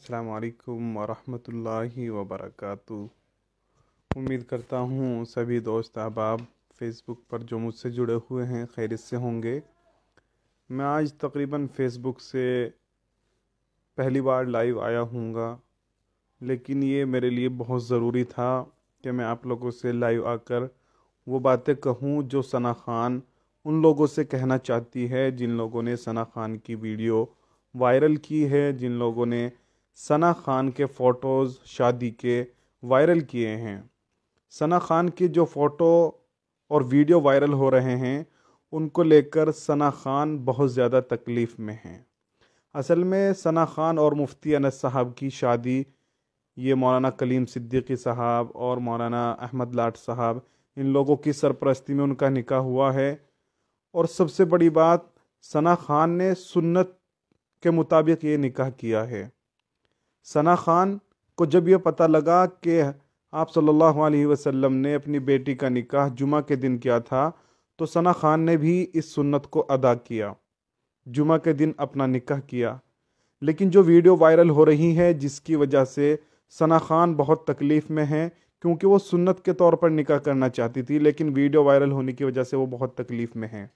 अस्सलाम वालेकुम वरहमतुल्लाहि उम्मीद करता हूँ सभी दोस्त अहबाब फ़ेसबुक पर जो मुझसे जुड़े हुए हैं खैरियत से होंगे मैं आज तकरीबन फ़ेसबुक से पहली बार लाइव आया हूँगा लेकिन ये मेरे लिए बहुत ज़रूरी था कि मैं आप लोगों से लाइव आकर वो बातें कहूँ जो सना खान उन लोगों से कहना चाहती है जिन लोगों ने सना खान की वीडियो वायरल की है जिन लोगों ने सना खान के फ़ोटोज़ शादी के वायरल किए हैं सना खान के जो फ़ोटो और वीडियो वायरल हो रहे हैं उनको लेकर सना खान बहुत ज़्यादा तकलीफ़ में हैं असल में सना खान और मुफ्ती अनस साहब की शादी ये मौलाना कलीम सिद्दीकी साहब और मौलाना अहमद लाट साहब इन लोगों की सरपरस्ती में उनका निका हुआ है और सबसे बड़ी बात सना खान ने सुन्नत के मुताबिक ये निकाह किया है सना खान को जब यह पता लगा कि आप सल्लल्लाहु अलैहि वसल्लम ने अपनी बेटी का निकाह जुमा के दिन किया था तो सना खान ने भी इस सुन्नत को अदा किया जुमा के दिन अपना निकाह किया लेकिन जो वीडियो वायरल हो रही है जिसकी वजह से सना खान बहुत तकलीफ़ में हैं क्योंकि वो सुन्नत के तौर पर निकाह करना चाहती थी लेकिन वीडियो वायरल होने की वजह से वो बहुत तकलीफ़ में हैं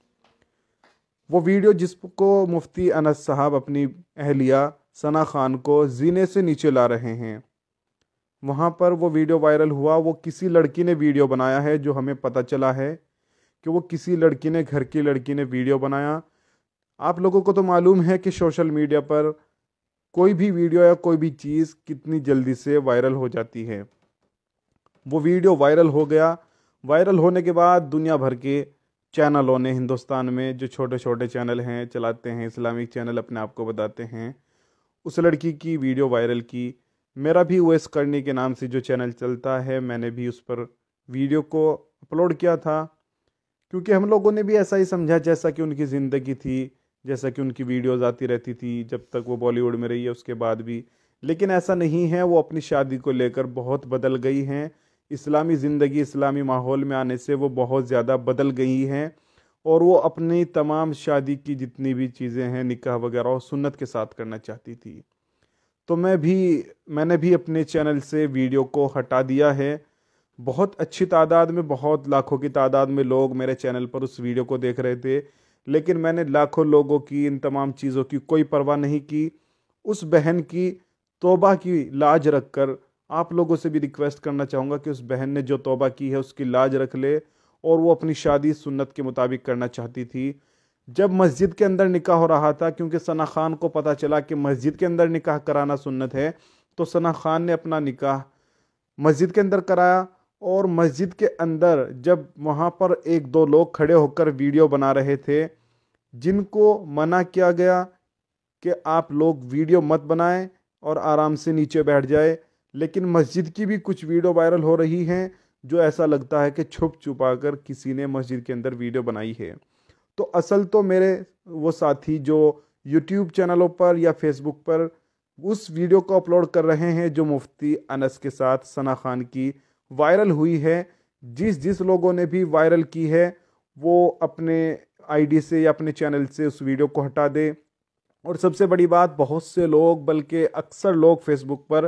वो वीडियो जिसको मुफ्ती अनस साहब अपनी अहलिया सना खान को जीने से नीचे ला रहे हैं वहाँ पर वो वीडियो वायरल हुआ वो किसी लड़की ने वीडियो बनाया है जो हमें पता चला है कि वो किसी लड़की ने घर की लड़की ने वीडियो बनाया आप लोगों को तो मालूम है कि सोशल मीडिया पर कोई भी वीडियो या कोई भी चीज़ कितनी जल्दी से वायरल हो जाती है वो वीडियो वायरल हो गया वायरल होने के बाद दुनिया भर के चैनलों ने हिंदुस्तान में जो छोटे छोटे चैनल हैं चलाते हैं इस्लामिक चैनल अपने आप को बताते हैं उस लड़की की वीडियो वायरल की मेरा भी ओएस करने के नाम से जो चैनल चलता है मैंने भी उस पर वीडियो को अपलोड किया था क्योंकि हम लोगों ने भी ऐसा ही समझा जैसा कि उनकी ज़िंदगी थी जैसा कि उनकी वीडियोज़ आती रहती थी जब तक वो बॉलीवुड में रही है उसके बाद भी लेकिन ऐसा नहीं है वो अपनी शादी को लेकर बहुत बदल गई हैं इस्लामी ज़िंदगी इस्लामी माहौल में आने से वो बहुत ज़्यादा बदल गई हैं और वो अपनी तमाम शादी की जितनी भी चीज़ें हैं निकाह वगैरह और सुन्नत के साथ करना चाहती थी तो मैं भी मैंने भी अपने चैनल से वीडियो को हटा दिया है बहुत अच्छी तादाद में बहुत लाखों की तादाद में लोग मेरे चैनल पर उस वीडियो को देख रहे थे लेकिन मैंने लाखों लोगों की इन तमाम चीज़ों की कोई परवाह नहीं की उस बहन की तोबा की लाज रख कर आप लोगों से भी रिक्वेस्ट करना चाहूँगा कि उस बहन ने जो तोबा की है उसकी लाज रख ले और वो अपनी शादी सुन्नत के मुताबिक करना चाहती थी जब मस्जिद के अंदर निकाह हो रहा था क्योंकि सना खान को पता चला कि मस्जिद के अंदर निकाह कराना सुन्नत है तो सना खान ने अपना निकाह मस्जिद के अंदर कराया और मस्जिद के अंदर जब वहाँ पर एक दो लोग खड़े होकर वीडियो बना रहे थे जिनको मना किया गया कि आप लोग वीडियो मत बनाएं और आराम से नीचे बैठ जाए लेकिन मस्जिद की भी कुछ वीडियो वायरल हो रही हैं जो ऐसा लगता है कि छुप छुपा कर किसी ने मस्जिद के अंदर वीडियो बनाई है तो असल तो मेरे वो साथी जो यूट्यूब चैनलों पर या फेसबुक पर उस वीडियो को अपलोड कर रहे हैं जो मुफ्ती अनस के साथ सना खान की वायरल हुई है जिस जिस लोगों ने भी वायरल की है वो अपने आईडी से या अपने चैनल से उस वीडियो को हटा दे और सबसे बड़ी बात बहुत से लोग बल्कि अक्सर लोग फेसबुक पर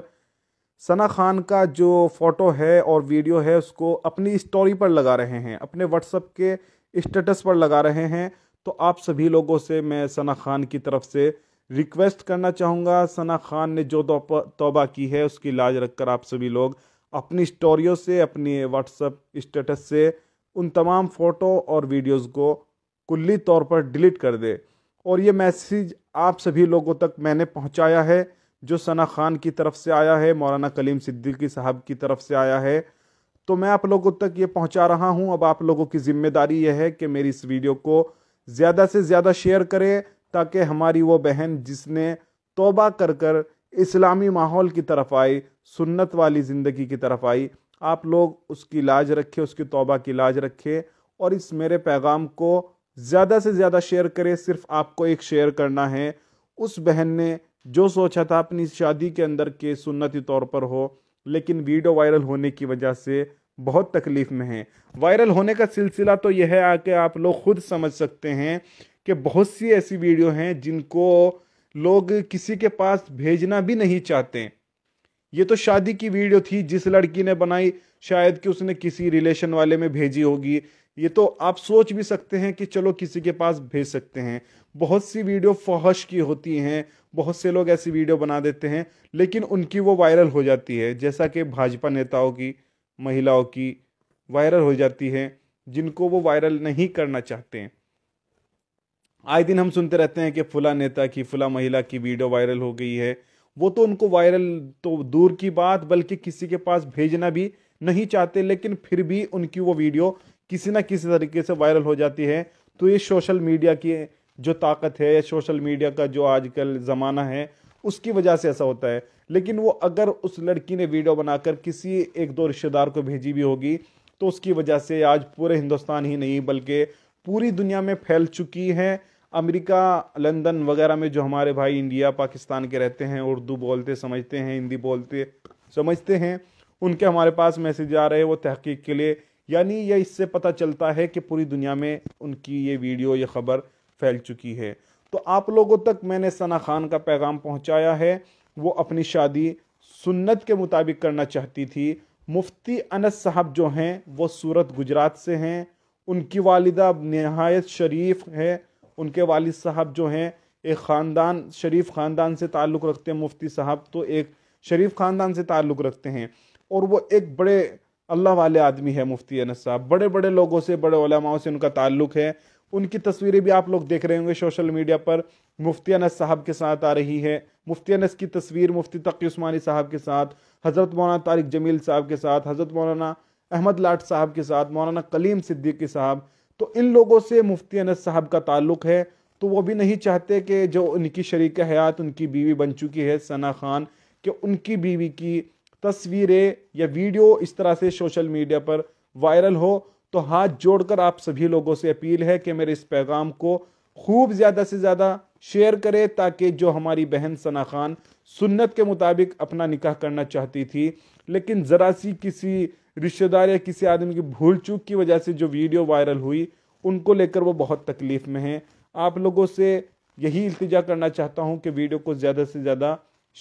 सना खान का जो फ़ोटो है और वीडियो है उसको अपनी स्टोरी पर लगा रहे हैं अपने व्हाट्सअप के स्टेटस पर लगा रहे हैं तो आप सभी लोगों से मैं सना खान की तरफ से रिक्वेस्ट करना चाहूँगा सना खान ने जो तोबा की है उसकी लाज रखकर आप सभी लोग अपनी स्टोरियों से अपने व्हाट्सअप स्टेटस से उन तमाम फ़ोटो और वीडियोज़ को कुल्ली तौर पर डिलीट कर दे और ये मैसेज आप सभी लोगों तक मैंने पहुँचाया है जो सना खान की तरफ से आया है मौलाना कलीम सिद्दीकी साहब की तरफ से आया है तो मैं आप लोगों तक ये पहुंचा रहा हूं अब आप लोगों की जिम्मेदारी यह है कि मेरी इस वीडियो को ज़्यादा से ज़्यादा शेयर करें ताकि हमारी वो बहन जिसने तोबा कर कर इस्लामी माहौल की तरफ आई सुन्नत वाली ज़िंदगी की तरफ आई आप लोग उसकी लाज रखें उसकी तोबा की लाज रखें और इस मेरे पैगाम को ज़्यादा से ज़्यादा शेयर करें सिर्फ आपको एक शेयर करना है उस बहन ने जो सोचा था अपनी शादी के अंदर के सुन्नती तौर पर हो लेकिन वीडियो वायरल होने की वजह से बहुत तकलीफ में है वायरल होने का सिलसिला तो यह है कि आप लोग खुद समझ सकते हैं कि बहुत सी ऐसी वीडियो हैं जिनको लोग किसी के पास भेजना भी नहीं चाहते ये तो शादी की वीडियो थी जिस लड़की ने बनाई शायद कि उसने किसी रिलेशन वाले में भेजी होगी ये तो आप सोच भी सकते हैं कि चलो किसी के पास भेज सकते हैं बहुत सी वीडियो फहश की होती हैं बहुत से लोग ऐसी वीडियो बना देते हैं लेकिन उनकी वो वायरल हो जाती है जैसा कि भाजपा नेताओं की महिलाओं की वायरल हो जाती है जिनको वो वायरल नहीं करना चाहते हैं आए दिन हम सुनते रहते हैं कि फुला नेता की फुला महिला की वीडियो वायरल हो गई है वो तो उनको वायरल तो दूर की बात बल्कि किसी के पास भेजना भी नहीं चाहते लेकिन फिर भी उनकी वो वीडियो किसी ना किसी तरीके से वायरल हो जाती है तो ये सोशल मीडिया की जो ताकत है या सोशल मीडिया का जो आजकल ज़माना है उसकी वजह से ऐसा होता है लेकिन वो अगर उस लड़की ने वीडियो बनाकर किसी एक दो रिश्तेदार को भेजी भी होगी तो उसकी वजह से आज पूरे हिंदुस्तान ही नहीं बल्कि पूरी दुनिया में फैल चुकी है अमेरिका लंदन वगैरह में जो हमारे भाई इंडिया पाकिस्तान के रहते हैं उर्दू बोलते समझते हैं हिंदी बोलते समझते हैं उनके हमारे पास मैसेज आ रहे हैं वो तहकीक के लिए यानी यह इससे पता चलता है कि पूरी दुनिया में उनकी ये वीडियो ये खबर फैल चुकी है तो आप लोगों तक मैंने सना खान का पैगाम पहुंचाया है वो अपनी शादी सुन्नत के मुताबिक करना चाहती थी मुफ्ती अनस साहब जो हैं वो सूरत गुजरात से हैं उनकी वालिदा नहायत शरीफ है उनके वाल साहब जो हैं एक ख़ानदान शरीफ ख़ानदान से ताल्लुक़ रखते हैं मुफ्ती साहब तो एक शरीफ ख़ानदान से ताल्लुक़ रखते हैं और वो एक बड़े अल्लाह वाले आदमी है मुफ्ती अनस साहब बड़े बड़े लोगों से बड़े ओलमाओं से उनका ताल्लुक़ है उनकी तस्वीरें भी आप लोग देख रहे होंगे सोशल मीडिया पर मुफ्ती अनस साहब के साथ आ रही है मुफ्ती अनस की तस्वीर मुफ्ती तकी उस्मानी साहब के साथ हज़रत मौलाना तारिक जमील साहब के साथ हज़रत मौलाना अहमद लाट साहब के साथ मौलाना कलीम सिद्दीकी साहब तो इन लोगों से मुफ्ती अनस साहब का ताल्लुक है तो वो भी नहीं चाहते कि जो उनकी शरीक हयात उनकी बीवी बन चुकी है सना खान कि उनकी बीवी की तस्वीरें या वीडियो इस तरह से सोशल मीडिया पर वायरल हो तो हाथ जोड़कर आप सभी लोगों से अपील है कि मेरे इस पैगाम को खूब ज़्यादा से ज़्यादा शेयर करें ताकि जो हमारी बहन सना खान सुन्नत के मुताबिक अपना निकाह करना चाहती थी लेकिन ज़रा सी किसी रिश्तेदार या किसी आदमी की भूल चूक की वजह से जो वीडियो वायरल हुई उनको लेकर वो बहुत तकलीफ़ में हैं आप लोगों से यही इल्तजा करना चाहता हूँ कि वीडियो को ज़्यादा से ज़्यादा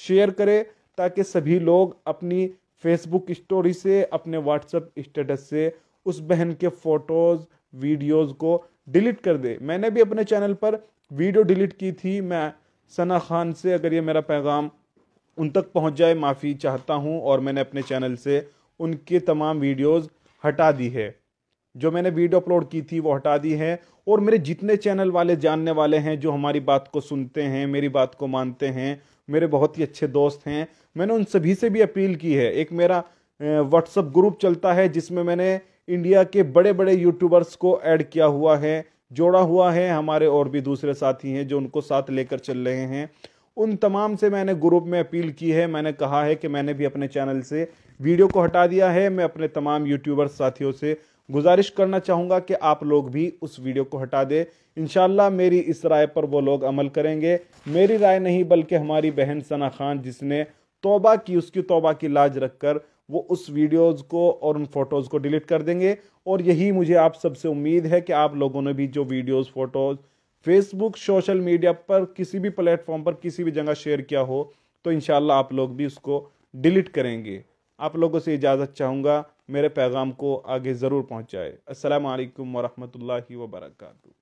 शेयर करें ताकि सभी लोग अपनी फेसबुक स्टोरी से अपने व्हाट्सएप स्टेटस से उस बहन के फ़ोटोज़ वीडियोज़ को डिलीट कर दे मैंने भी अपने चैनल पर वीडियो डिलीट की थी मैं सना खान से अगर ये मेरा पैगाम उन तक पहुंच जाए माफ़ी चाहता हूं और मैंने अपने चैनल से उनके तमाम वीडियोस हटा दी है जो मैंने वीडियो अपलोड की थी वो हटा दी है और मेरे जितने चैनल वाले जानने वाले हैं जो हमारी बात को सुनते हैं मेरी बात को मानते हैं मेरे बहुत ही अच्छे दोस्त हैं मैंने उन सभी से भी अपील की है एक मेरा व्हाट्सअप ग्रुप चलता है जिसमें मैंने इंडिया के बड़े बड़े यूट्यूबर्स को ऐड किया हुआ है जोड़ा हुआ है हमारे और भी दूसरे साथी हैं जो उनको साथ लेकर चल रहे हैं उन तमाम से मैंने ग्रुप में अपील की है मैंने कहा है कि मैंने भी अपने चैनल से वीडियो को हटा दिया है मैं अपने तमाम यूट्यूबर साथियों से गुजारिश करना चाहूँगा कि आप लोग भी उस वीडियो को हटा दें इन मेरी इस राय पर वो लोग अमल करेंगे मेरी राय नहीं बल्कि हमारी बहन सना खान जिसने तोबा की उसकी तोबा की लाज रखकर वो उस वीडियोस को और उन फोटोज़ को डिलीट कर देंगे और यही मुझे आप सबसे उम्मीद है कि आप लोगों ने भी जो videos photos Facebook social media पर किसी भी प्लेटफॉर्म पर किसी भी जगह शेयर किया हो तो इन आप लोग भी उसको डिलीट करेंगे आप लोगों से इजाज़त चाहूँगा मेरे पैगाम को आगे ज़रूर पहुँचाए असलकम वरहमल वर्का